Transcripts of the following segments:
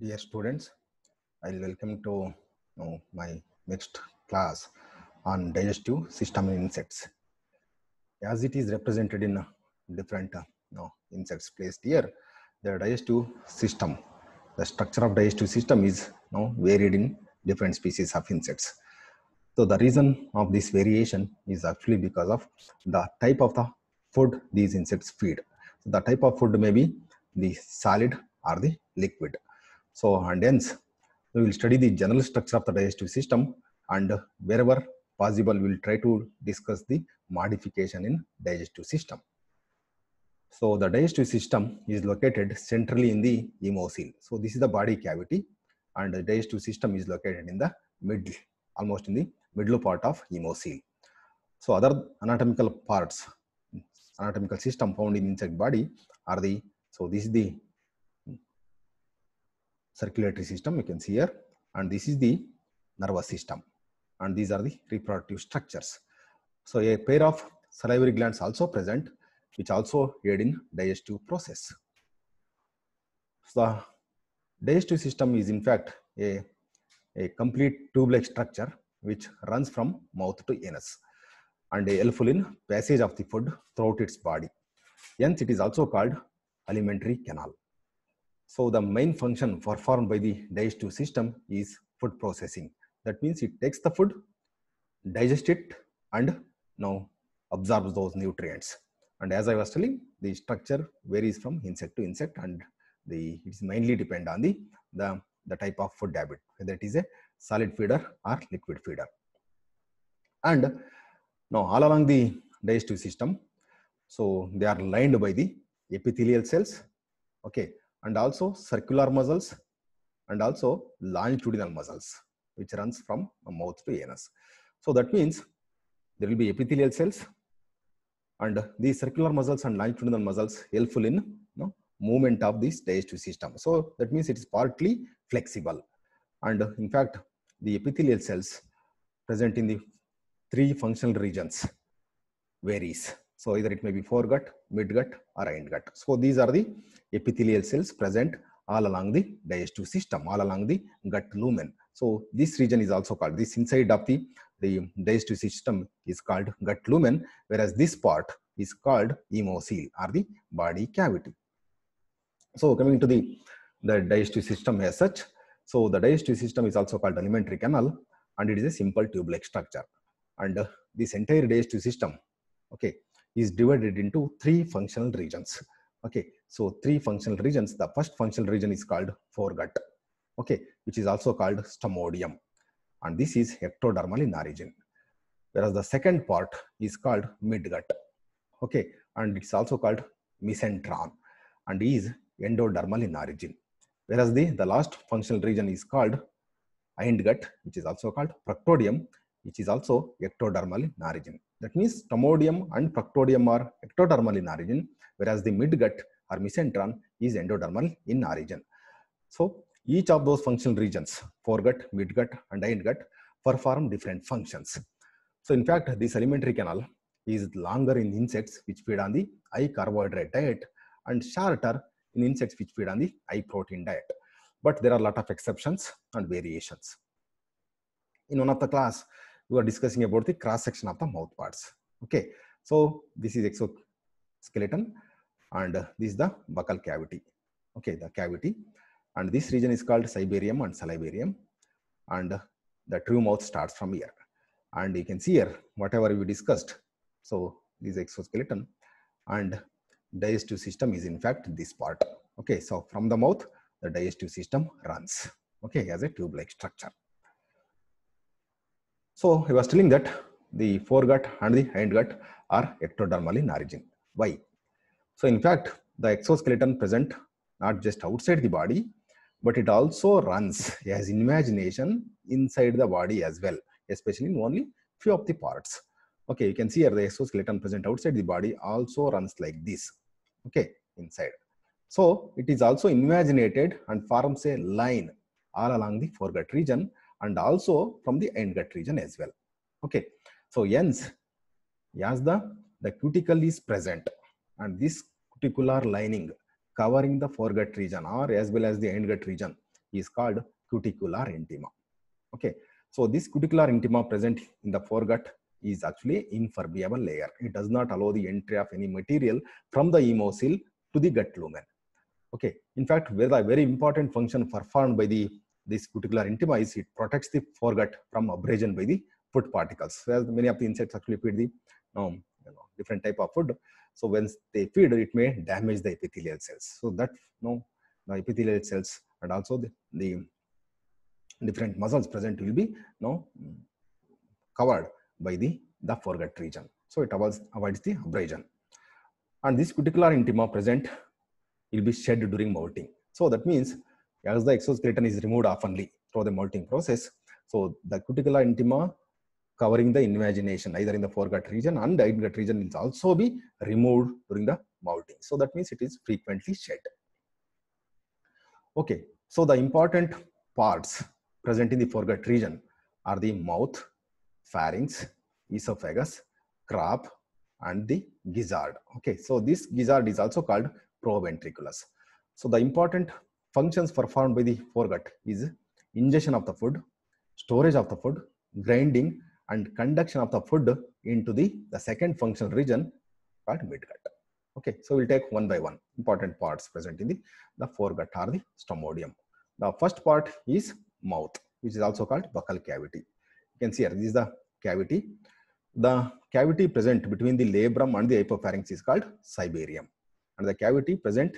Dear students, I welcome to my next class on digestive system in insects. As it is represented in different insects placed here, the digestive system, the structure of digestive system is varied in different species of insects. So the reason of this variation is actually because of the type of the food these insects feed. So the type of food may be the solid or the liquid. So, and hence, we will study the general structure of the digestive system and wherever possible, we will try to discuss the modification in digestive system. So, the digestive system is located centrally in the hemocele. So, this is the body cavity and the digestive system is located in the middle, almost in the middle part of hemocele. So, other anatomical parts, anatomical system found in insect body are the, so this is the circulatory system you can see here and this is the nervous system and these are the reproductive structures. So a pair of salivary glands also present which also aid in digestive process. So the digestive system is in fact a, a complete tube-like structure which runs from mouth to anus and helpful in passage of the food throughout its body. Hence it is also called alimentary canal. So the main function performed by the digestive system is food processing. That means it takes the food, digests it and now absorbs those nutrients. And as I was telling, the structure varies from insect to insect and the it's mainly depend on the, the, the type of food habit, whether it is a solid feeder or liquid feeder. And now all along the digestive system, so they are lined by the epithelial cells. Okay, and also circular muscles and also longitudinal muscles which runs from mouth to anus. So that means there will be epithelial cells and these circular muscles and longitudinal muscles helpful in you know, movement of this digestive system. So that means it is partly flexible and in fact the epithelial cells present in the three functional regions varies so either it may be foregut, midgut or hindgut. So these are the epithelial cells present all along the digestive system, all along the gut lumen. So this region is also called, this inside of the, the digestive system is called gut lumen, whereas this part is called emocil or the body cavity. So coming to the, the digestive system as such, so the digestive system is also called alimentary canal and it is a simple tubular structure. And uh, this entire digestive system, okay, is divided into three functional regions. Okay, so three functional regions. The first functional region is called foregut, okay, which is also called stomodium. And this is ectodermal in origin. Whereas the second part is called midgut, okay, and it's also called mesentron and is endodermal in origin. Whereas the, the last functional region is called hindgut, which is also called proctodium, which is also ectodermal in origin. That means tomodium and proctodium are ectodermal in origin, whereas the midgut or mesenteron is endodermal in origin. So each of those functional regions, foregut, midgut and hindgut perform different functions. So in fact, this alimentary canal is longer in insects which feed on the high carbohydrate diet and shorter in insects which feed on the high protein diet. But there are a lot of exceptions and variations. In one of the class, we are discussing about the cross section of the mouth parts. Okay, so this is exoskeleton and this is the buccal cavity. Okay, the cavity and this region is called ciberium and salivarium and the true mouth starts from here. And you can see here whatever we discussed. So this exoskeleton and digestive system is in fact this part. Okay, so from the mouth the digestive system runs okay as a tube like structure so he was telling that the foregut and the hindgut are ectodermal in origin. Why? So in fact, the exoskeleton present not just outside the body, but it also runs as imagination inside the body as well, especially in only few of the parts. Okay, you can see here the exoskeleton present outside the body also runs like this. Okay, inside. So it is also imaginated and forms a line all along the foregut region and also from the end gut region as well. Okay, so hence, yes, the, the cuticle is present and this cuticular lining covering the foregut region or as well as the end gut region is called cuticular intima. Okay, so this cuticular intima present in the foregut is actually impermeable layer. It does not allow the entry of any material from the emocil to the gut lumen. Okay, in fact, where the very important function performed by the this particular is it protects the foregut from abrasion by the food particles. Whereas many of the insects actually feed the um, you know, different type of food. So when they feed, it may damage the epithelial cells. So that you know, the epithelial cells and also the, the different muscles present will be you know, covered by the, the foregut region. So it avoids, avoids the abrasion. And this particular intima present will be shed during molting. So that means as the exoskeleton is removed oftenly through the molting process, so the cuticular intima covering the invagination either in the foregut region and the gut region will also be removed during the molting. So that means it is frequently shed. Okay, so the important parts present in the foregut region are the mouth, pharynx, esophagus, crab and the gizzard. Okay, so this gizzard is also called proventriculus. So the important functions performed by the foregut is ingestion of the food, storage of the food, grinding and conduction of the food into the, the second functional region called midgut. Okay, so we'll take one by one important parts present in the, the foregut or the stomodium. The first part is mouth, which is also called buccal cavity. You can see here, this is the cavity. The cavity present between the labrum and the hypopharynx is called ciberium. And the cavity present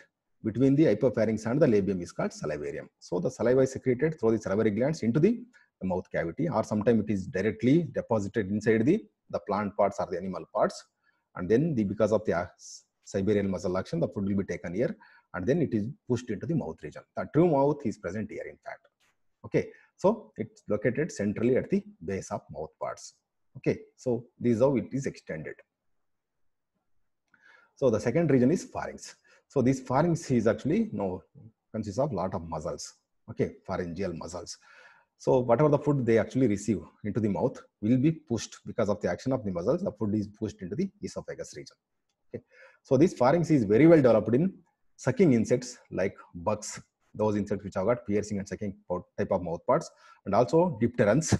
between the hypopharynx and the labium is called salivarium. So the saliva is secreted through the salivary glands into the mouth cavity or sometimes it is directly deposited inside the, the plant parts or the animal parts and then the because of the uh, Siberian muscle action the food will be taken here and then it is pushed into the mouth region. The true mouth is present here in fact. Okay, so it's located centrally at the base of mouth parts. Okay, so this is how it is extended. So the second region is pharynx. So this pharynx is actually no consists of lot of muscles, okay, pharyngeal muscles. So whatever the food they actually receive into the mouth will be pushed because of the action of the muscles, the food is pushed into the esophagus region. Okay. So this pharynx is very well developed in sucking insects like bugs, those insects which have got piercing and sucking type of mouth parts, and also dipterans,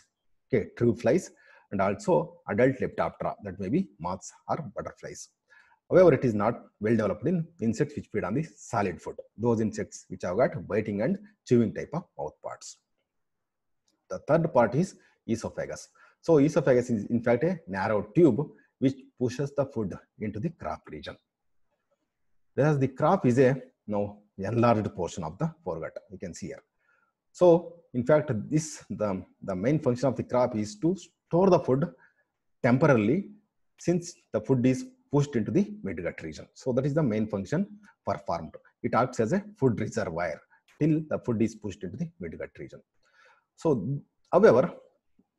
okay, true flies, and also adult leptoptera that may be moths or butterflies. However, it is not well developed in insects which feed on the solid food, those insects which have got biting and chewing type of mouth parts. The third part is esophagus. So esophagus is in fact a narrow tube which pushes the food into the crop region. Whereas the crop is a now enlarged portion of the foregut, you can see here. So in fact, this the, the main function of the crop is to store the food temporarily since the food is pushed into the midgut region. So that is the main function performed. It acts as a food reservoir till the food is pushed into the midgut region. So however,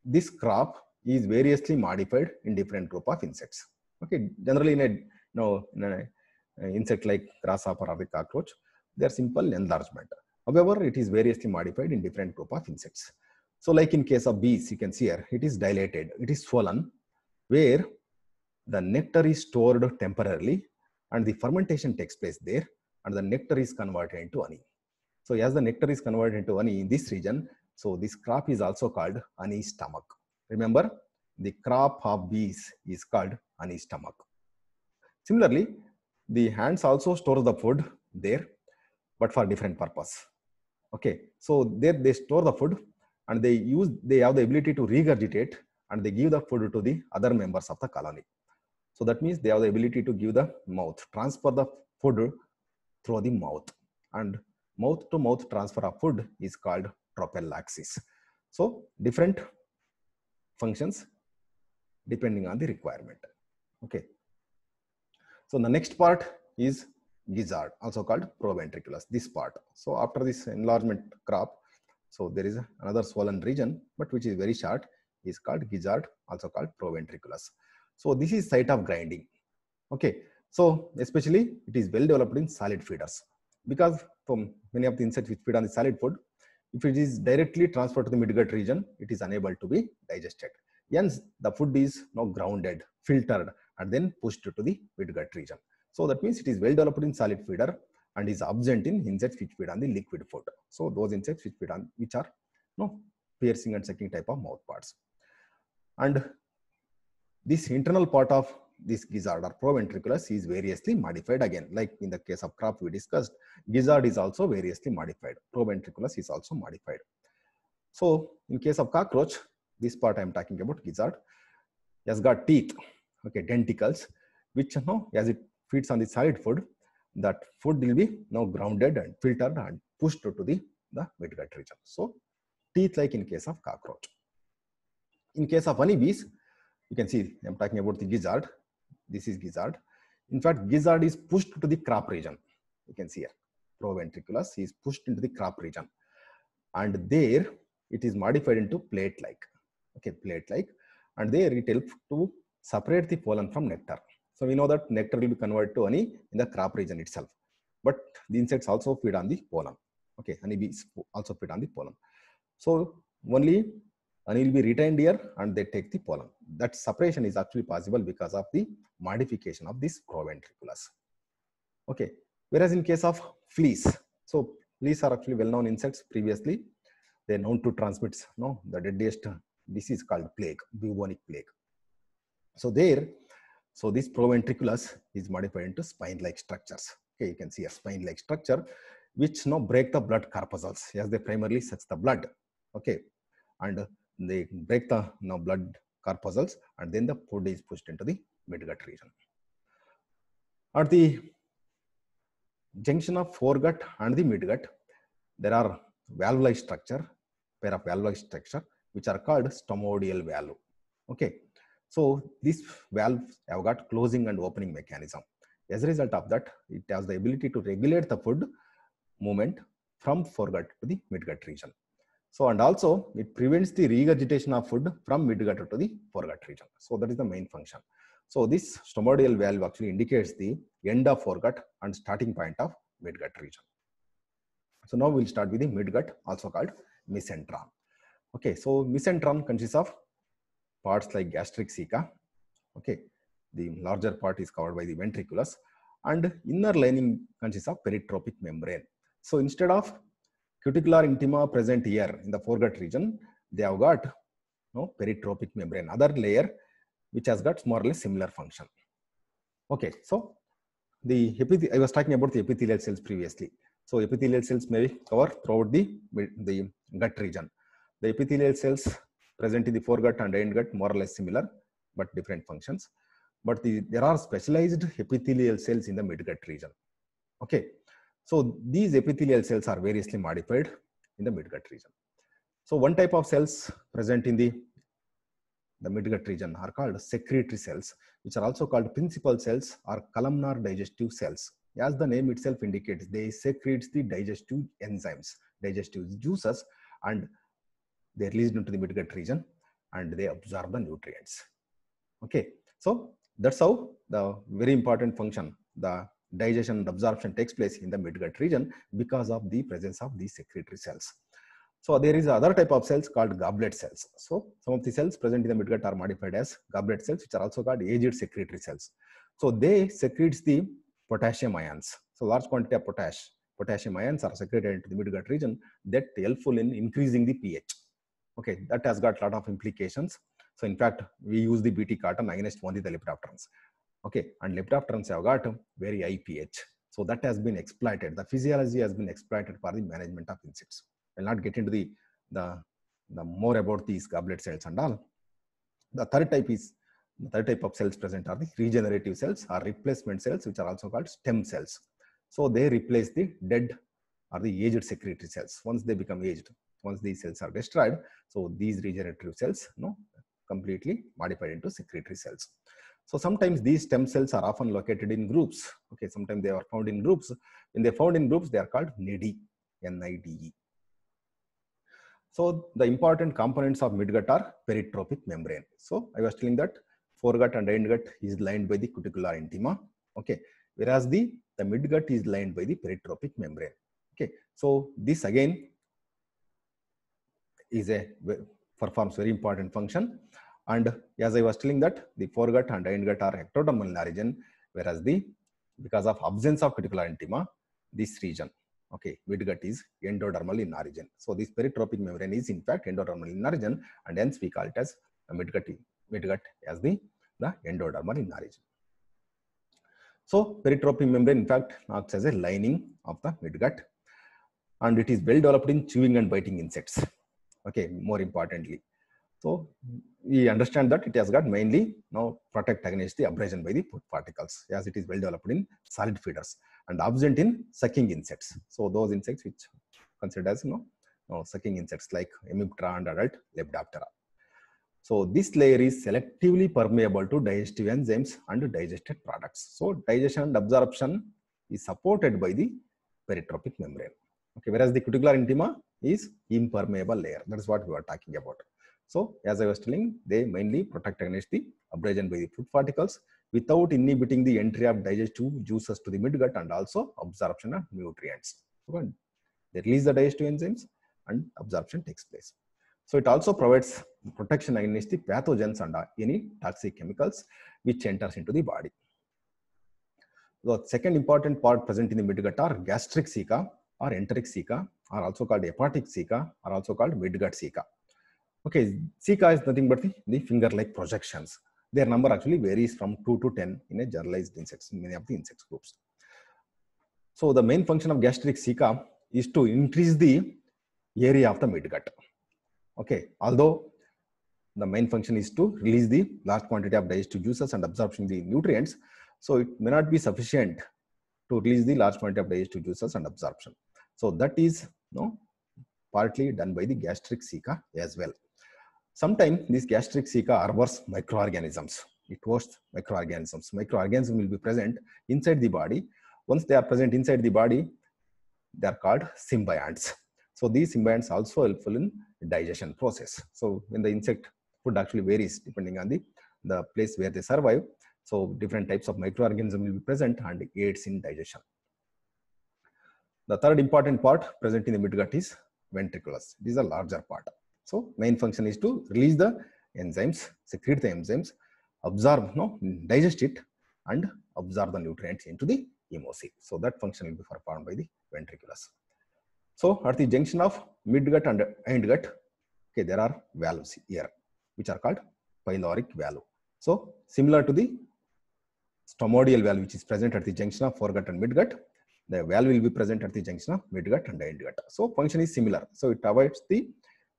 this crop is variously modified in different group of insects. Okay, generally in a, you know, in a insect like grasshopper or the cockroach, they are simple enlargement. However, it is variously modified in different group of insects. So like in case of bees, you can see here, it is dilated, it is swollen, where the nectar is stored temporarily and the fermentation takes place there and the nectar is converted into honey. So as the nectar is converted into honey in this region, so this crop is also called honey stomach. Remember, the crop of bees is called honey stomach. Similarly, the hands also store the food there, but for different purpose. Okay, so there they store the food and they use, they have the ability to regurgitate and they give the food to the other members of the colony. So that means they have the ability to give the mouth, transfer the food through the mouth. And mouth to mouth transfer of food is called tropellaxis. So different functions depending on the requirement. Okay. So the next part is gizzard, also called proventriculus, this part. So after this enlargement crop, so there is another swollen region, but which is very short, is called gizzard, also called proventriculus. So this is site of grinding. Okay. So especially it is well developed in solid feeders because from many of the insects which feed on the solid food, if it is directly transferred to the midgut region, it is unable to be digested. Hence, the food is now grounded, filtered, and then pushed to the midgut region. So that means it is well developed in solid feeder and is absent in insects which feed on the liquid food. So those insects which feed on which are you no know, piercing and sucking type of mouth parts. And this internal part of this gizzard or proventriculus is variously modified again like in the case of crop we discussed gizzard is also variously modified proventriculus is also modified so in case of cockroach this part i am talking about gizzard has got teeth okay denticles which you know as it feeds on the solid food that food will be now grounded and filtered and pushed to the the digestive region so teeth like in case of cockroach in case of honeybees you can see I'm talking about the gizzard. This is gizzard. In fact, gizzard is pushed to the crop region. You can see here, proventriculus is pushed into the crop region. And there it is modified into plate-like. Okay, plate-like. And there it helps to separate the pollen from nectar. So we know that nectar will be converted to honey in the crop region itself. But the insects also feed on the pollen. Okay, honeybees also feed on the pollen. So only and it will be retained here and they take the pollen. That separation is actually possible because of the modification of this proventriculus. Okay, whereas in case of fleas, so fleas are actually well-known insects previously. They're known to transmit no, the deadliest disease called plague, bubonic plague. So there, so this proventriculus is modified into spine-like structures. Okay, you can see a spine-like structure which now break the blood corpuscles as yes, they primarily suck the blood. Okay, and they break the you know, blood corpuscles and then the food is pushed into the midgut region. At the junction of foregut and the midgut, there are valve-like structure, pair of valve-like structure, which are called stomodial valve. Okay, so this valve have got closing and opening mechanism. As a result of that, it has the ability to regulate the food movement from foregut to the midgut region. So, and also it prevents the regurgitation of food from midgut to the foregut region. So that is the main function. So this stomodial valve actually indicates the end of foregut and starting point of midgut region. So now we'll start with the midgut also called misentron. Okay, so misentron consists of parts like gastric ceca. Okay, the larger part is covered by the ventriculus and inner lining consists of peritropic membrane. So instead of cuticular intima present here in the foregut region, they have got you know, peritropic membrane, other layer which has got more or less similar function. Okay, so the I was talking about the epithelial cells previously. So epithelial cells may cover throughout the, the gut region. The epithelial cells present in the foregut and gut more or less similar but different functions. But the, there are specialized epithelial cells in the midgut region. Okay, so these epithelial cells are variously modified in the midgut region. So one type of cells present in the, the midgut region are called secretory cells, which are also called principal cells or columnar digestive cells. As the name itself indicates, they secrete the digestive enzymes, digestive juices, and they release into the midgut region and they absorb the nutrients. Okay, so that's how the very important function the digestion and absorption takes place in the midgut region because of the presence of these secretory cells. So there is other type of cells called goblet cells. So some of the cells present in the midgut are modified as goblet cells, which are also called aged secretory cells. So they secretes the potassium ions. So large quantity of potash, potassium ions are secreted into the midgut region that helpful in increasing the pH. Okay, that has got a lot of implications. So in fact, we use the BT carton against of the lepidopterans. Okay, and leptoprans have got very IPH. So that has been exploited. The physiology has been exploited for the management of insects. I'll not get into the, the, the more about these goblet cells and all. The third type is the third type of cells present are the regenerative cells or replacement cells, which are also called stem cells. So they replace the dead or the aged secretory cells once they become aged. Once these cells are destroyed, so these regenerative cells you know, completely modified into secretory cells. So sometimes these stem cells are often located in groups. Okay, sometimes they are found in groups. When they're found in groups, they are called NIDE, N-I-D-E. So the important components of midgut are peritropic membrane. So I was telling that foregut and hindgut is lined by the cuticular intima. Okay, whereas the, the midgut is lined by the peritropic membrane. Okay, so this again is a performs very important function. And as I was telling that the foregut and hindgut are ectodermal origin, whereas the because of absence of critical intima, this region, okay, midgut is endodermal in origin. So this peritropic membrane is in fact endodermal in origin, and hence we call it as midgut, midgut as the, the endodermal in origin. So peritropic membrane in fact acts as a lining of the midgut and it is well developed in chewing and biting insects. Okay, more importantly. So we understand that it has got mainly now protect against the abrasion by the food particles as it is well developed in solid feeders and absent in sucking insects. So those insects which considered as you know, no, sucking insects like Hemiptera and adult Lepidoptera. So this layer is selectively permeable to digestive enzymes and digested products. So digestion and absorption is supported by the peritropic membrane. Okay, whereas the cuticular intima is impermeable layer. That is what we are talking about. So as I was telling, they mainly protect against the abrasion by the food particles without inhibiting the entry of digestive juices to the midgut and also absorption of nutrients. they release the digestive enzymes and absorption takes place. So it also provides protection against the pathogens and uh, any toxic chemicals which enters into the body. The second important part present in the midgut are gastric ceca or enteric ceca are also called hepatic ceca are also called midgut ceca. Okay, Sika is nothing but the, the finger-like projections. Their number actually varies from 2 to 10 in a generalized insects, in many of the insect groups. So the main function of gastric Sika is to increase the area of the midgut. Okay, although the main function is to release the large quantity of digestive juices and absorption the nutrients, so it may not be sufficient to release the large quantity of digestive juices and absorption. So that is you no know, partly done by the gastric cica as well. Sometimes these gastric cica harbors microorganisms. It hosts microorganisms. Microorganisms will be present inside the body. Once they are present inside the body, they are called symbionts. So these symbionts also helpful in digestion process. So when the insect food actually varies depending on the, the place where they survive. So different types of microorganism will be present and aids in digestion. The third important part present in the midgut is ventriculus. This is a larger part. So main function is to release the enzymes, secrete the enzymes, absorb, no, digest it and absorb the nutrients into the hemocyte. So that function will be performed by the ventriculus. So at the junction of midgut and hindgut, okay, there are valves here, which are called pyloric valve. So similar to the stomodial valve, which is present at the junction of foregut and midgut, the valve will be present at the junction of midgut and gut. So function is similar. So it avoids the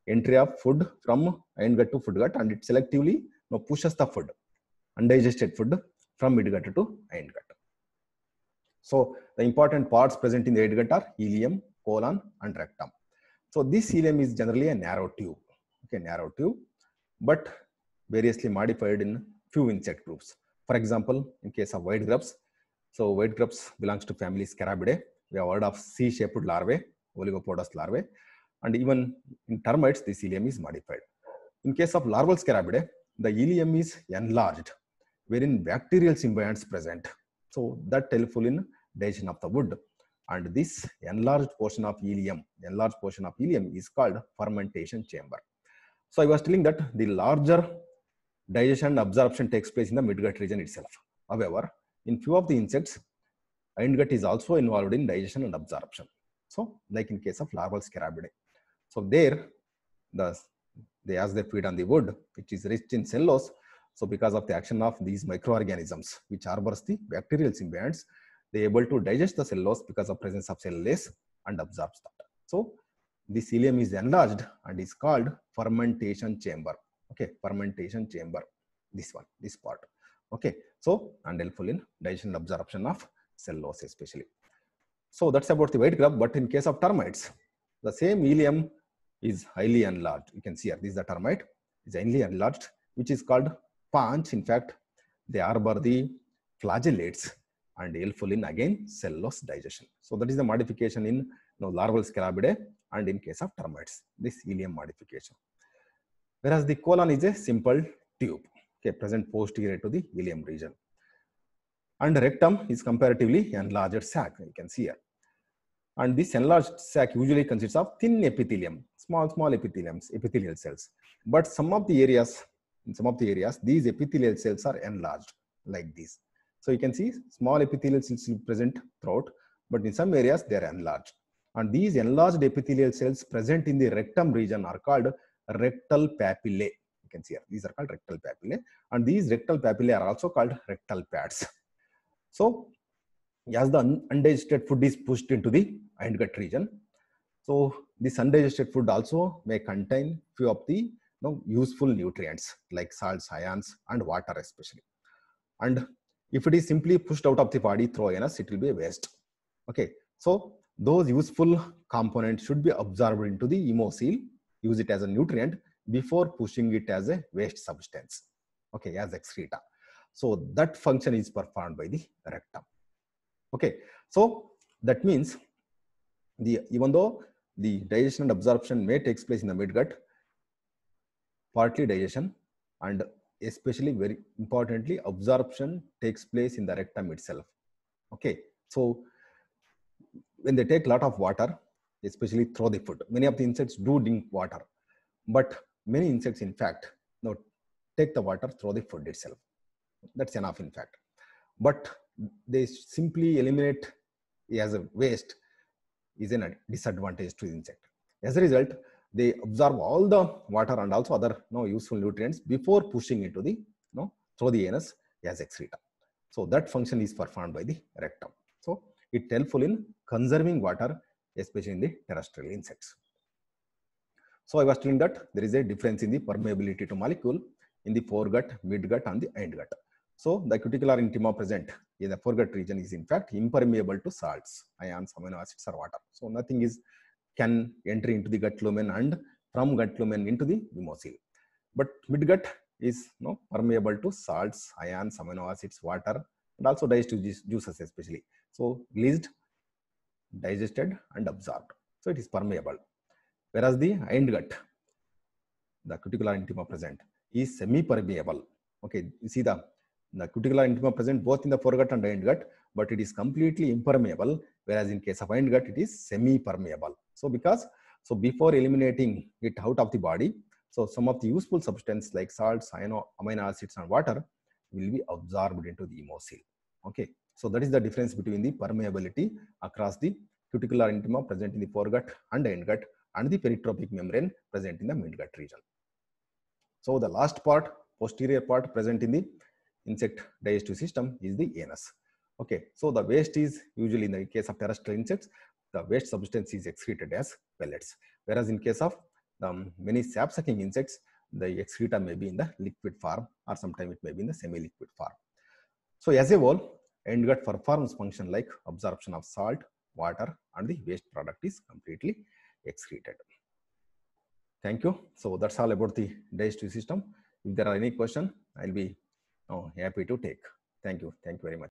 entry of food from end gut to food gut and it selectively now pushes the food, undigested food from gut to end gut. So the important parts present in the end gut are ileum, colon and rectum. So this ileum is generally a narrow tube, okay, narrow tube, but variously modified in few insect groups. For example, in case of white grubs, so white grubs belongs to family Scarabidae. We have heard of C-shaped larvae, oligopodous larvae and even in termites, this ileum is modified. In case of larval scarabidae, the ileum is enlarged, wherein bacterial symbionts present. So that helpful in digestion of the wood. And this enlarged portion of ileum, enlarged portion of ileum is called fermentation chamber. So I was telling that the larger digestion absorption takes place in the midgut region itself. However, in few of the insects, hindgut is also involved in digestion and absorption. So, like in case of larval scarabidae. So there, the, they as they feed on the wood, which is rich in cellulose. So because of the action of these microorganisms, which harbors the bacterial symbionts, they are able to digest the cellulose because of presence of cellulase and absorbs that. So the cilium is enlarged and is called fermentation chamber. Okay, fermentation chamber. This one, this part. Okay, so and helpful in digestion absorption of cellulose especially. So that's about the white grub. But in case of termites, the same ileum is highly enlarged. You can see here, this is the termite, is highly enlarged, which is called punch. In fact, they harbor the flagellates and l in again, cell loss digestion. So that is the modification in you know, larval scarabidae and in case of termites, this ileum modification. Whereas the colon is a simple tube, okay, present posterior to the ileum region. And rectum is comparatively enlarged sac, you can see here. And this enlarged sac usually consists of thin epithelium, small, small epitheliums, epithelial cells. But some of the areas, in some of the areas, these epithelial cells are enlarged like this. So you can see small epithelial cells present throughout, but in some areas they are enlarged. And these enlarged epithelial cells present in the rectum region are called rectal papillae. You can see here, these are called rectal papillae. And these rectal papillae are also called rectal pads. So as the undigested food is pushed into the hindgut region. So this undigested food also may contain few of the you know, useful nutrients like salts, ions and water especially. And if it is simply pushed out of the body through anus, it will be a waste. Okay, so those useful components should be absorbed into the emocele, use it as a nutrient before pushing it as a waste substance. Okay, as excreta. So that function is performed by the rectum okay so that means the even though the digestion and absorption may takes place in the midgut partly digestion and especially very importantly absorption takes place in the rectum itself okay so when they take a lot of water especially through the food many of the insects do drink water but many insects in fact now take the water through the food itself that's enough in fact but they simply eliminate as a waste is a disadvantage to the insect. As a result, they absorb all the water and also other you know, useful nutrients before pushing into the you know, through the anus as excreta. So that function is performed by the rectum. So it helpful in conserving water, especially in the terrestrial insects. So I was telling that there is a difference in the permeability to molecule in the foregut, midgut and the endgut. So the cuticular intima present in the foregut region is in fact impermeable to salts, ions, amino acids or water. So nothing is can enter into the gut lumen and from gut lumen into the mucosal. But midgut is you know, permeable to salts, ions, amino acids, water and also digestive juices especially. So released, digested and absorbed. So it is permeable. Whereas the end gut, the cuticular intima present is semi-permeable. Okay, you see the the cuticular intima present both in the foregut and the end gut, but it is completely impermeable, whereas in case of end gut, it is semi-permeable. So because, so before eliminating it out of the body, so some of the useful substance like salts, amino acids and water will be absorbed into the hemocele. Okay, so that is the difference between the permeability across the cuticular intima present in the foregut and the endgut and the peritropic membrane present in the midgut region. So the last part, posterior part present in the insect digestive system is the anus. Okay, so the waste is usually in the case of terrestrial insects, the waste substance is excreted as pellets. Whereas in case of um, many sap-sucking insects, the excreta may be in the liquid form or sometimes it may be in the semi-liquid form. So as a whole, end gut performs function like absorption of salt, water and the waste product is completely excreted. Thank you. So that's all about the digestive system. If there are any question, I'll be oh happy to take thank you thank you very much